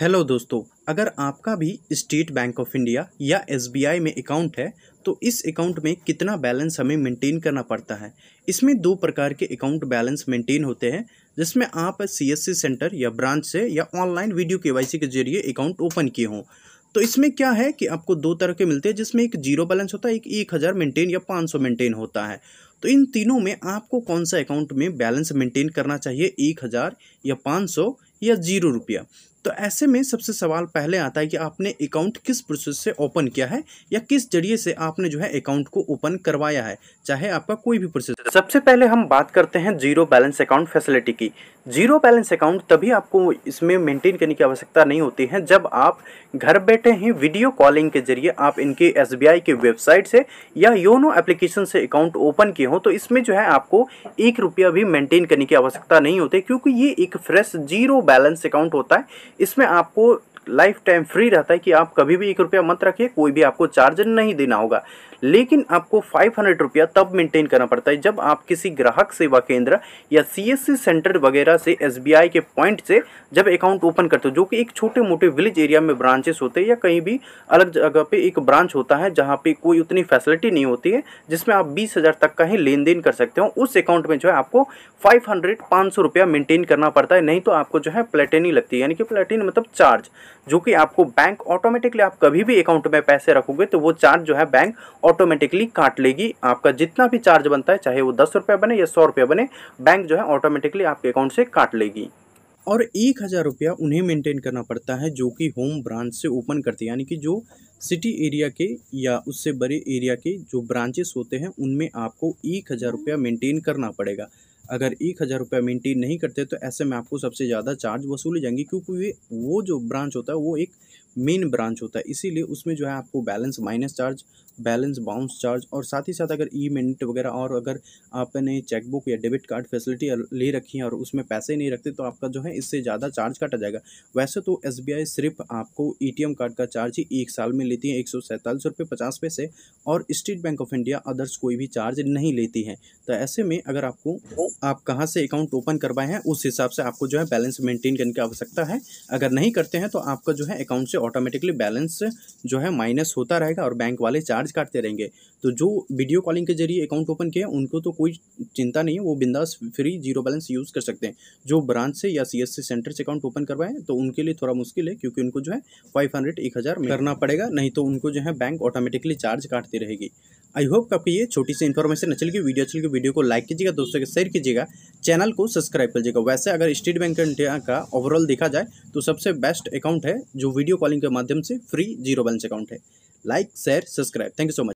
hello दोस्तों अगर आपका भी स्टेट बैंक ऑफ इंडिया या एसबीआई में अकाउंट है तो इस अकाउंट में कितना बैलेंस हमें मेंटेन करना पड़ता है इसमें दो प्रकार के अकाउंट बैलेंस मेंटेन होते हैं जिसमें आप सीएससी सेंटर या ब्रांच से या ऑनलाइन वीडियो केवाईसी के जरिए अकाउंट ओपन किए हों तो इसमें क्या है कि आपको दो तरह के मिलते हैं जिसमें एक जीरो बैलेंस होता है एक एक हज़ार मेंटेन या पाँच सौ मेंटेन होता है तो इन तीनों में आपको कौन सा अकाउंट में बैलेंस मेंटेन करना चाहिए एक हज़ार या पाँच सौ या जीरो रुपया तो ऐसे में सबसे सवाल पहले आता है कि आपने अकाउंट किस प्रोसेस से ओपन किया है या किस जरिए से आपने जो है अकाउंट को ओपन करवाया है चाहे आपका कोई भी प्रोसेस सबसे पहले हम बात करते हैं जीरो बैलेंस अकाउंट फैसिलिटी की जीरो बैलेंस अकाउंट तभी आपको इसमें मेंटेन करने की आवश्यकता नहीं होती है जब आप घर बैठे ही वीडियो कॉलिंग के जरिए आप इनके एस के वेबसाइट से या योनो एप्लीकेशन से अकाउंट ओपन किए हों तो इसमें जो है आपको एक रुपया भी मेंटेन करने की आवश्यकता नहीं होती क्योंकि ये एक फ्रेश जीरो बैलेंस अकाउंट होता है इसमें आपको लाइफ टाइम फ्री रहता है कि आप कभी भी एक रुपया मत रखिए कोई भी आपको चार्ज नहीं देना होगा लेकिन आपको फाइव हंड्रेड रुपया तब मेंटेन करना पड़ता है जब आप किसी ग्राहक सेवा केंद्र या सीएससी सेंटर वगैरह से एसबीआई के पॉइंट से जब अकाउंट ओपन करते हो जो कि एक छोटे मोटे विलेज एरिया में ब्रांचेस होते हैं या कहीं भी अलग जगह पे एक ब्रांच होता है जहाँ पे कोई उतनी फैसिलिटी नहीं होती है जिसमें आप बीस हज़ार तक का ही लेन देन कर सकते हो उस अकाउंट में जो है आपको फाइव हंड्रेड पांच सौ रुपया मेंटेन करना पड़ता है नहीं तो आपको जो है प्लेटेनी लगती है यानी कि प्लेटिन मतलब चार्ज जो कि आपको बैंक ऑटोमेटिकली आप कभी भी अकाउंट में पैसे रखोगे तो वो चार्ज जो है बैंक ऑटोमेटिकली काट लेगी आपका जितना भी चार्ज बनता है चाहे वो दस रुपये बने या सौ रुपये बने बैंक जो है ऑटोमेटिकली आपके अकाउंट से काट लेगी और एक हज़ार रुपया उन्हें मेंटेन करना पड़ता है जो कि होम ब्रांच से ओपन करते हैं यानी कि जो सिटी एरिया के या उससे बड़े एरिया के जो ब्रांचेस होते हैं उनमें आपको एक हज़ार रुपया मेंटेन करना पड़ेगा अगर एक हज़ार रुपये मेंटेन नहीं करते तो ऐसे में आपको सबसे ज़्यादा चार्ज वसूली जाएंगे क्योंकि वो जो ब्रांच होता है वो एक मेन ब्रांच होता है इसीलिए उसमें जो है आपको balance minus charge balance bounce charge और साथ ही साथ अगर ई मिनट वगैरह और अगर आपने चेकबुक या डेबिट कार्ड फैसिलिटी ले रखी है और उसमें पैसे नहीं रखते तो आपका जो है इससे ज़्यादा चार्ज काटा जाएगा वैसे तो एस सिर्फ आपको ए कार्ड का चार्ज ही एक साल में लेती है एक सौ पैसे और state bank of India others कोई भी चार्ज नहीं लेती है तो ऐसे में अगर आपको आप कहाँ से अकाउंट ओपन करवाए हैं उस हिसाब से आपको जो है बैलेंस मेंटेन करने की आवश्यकता है अगर नहीं करते हैं तो आपका जो है अकाउंट से ऑटोमेटिकली बैलेंस जो है माइनस होता रहेगा और बैंक वाले चार्ज काटते रहेंगे तो जो वीडियो कॉलिंग के जरिए अकाउंट ओपन किए उनको तो कोई चिंता नहीं है वो बिंदास फ्री जीरो बैलेंस यूज़ कर सकते हैं जो ब्रांच से या सी सेंटर से अकाउंट ओपन करवाएं तो उनके लिए थोड़ा मुश्किल है क्योंकि उनको जो है फाइव हंड्रेड एक हज़ार करना पड़ेगा नहीं तो उनको जो है बैंक ऑटोमेटिकली चार्ज काटती रहेगी आई होप आपको ये छोटी सी इन्फॉर्मेशन अच्छी लगी वीडियो अच्छी लगी वीडियो को लाइक कीजिएगा दोस्तों के शेयर कीजिएगा चैनल को सब्सक्राइब कीजिएगा वैसे अगर स्टेट बैंक इंडिया का ओवरऑल देखा जाए तो सबसे बेस्ट अकाउंट है जो वीडियो कॉलिंग के माध्यम से फ्री जीरो बैलेंस अकाउंट है like share subscribe thank you so much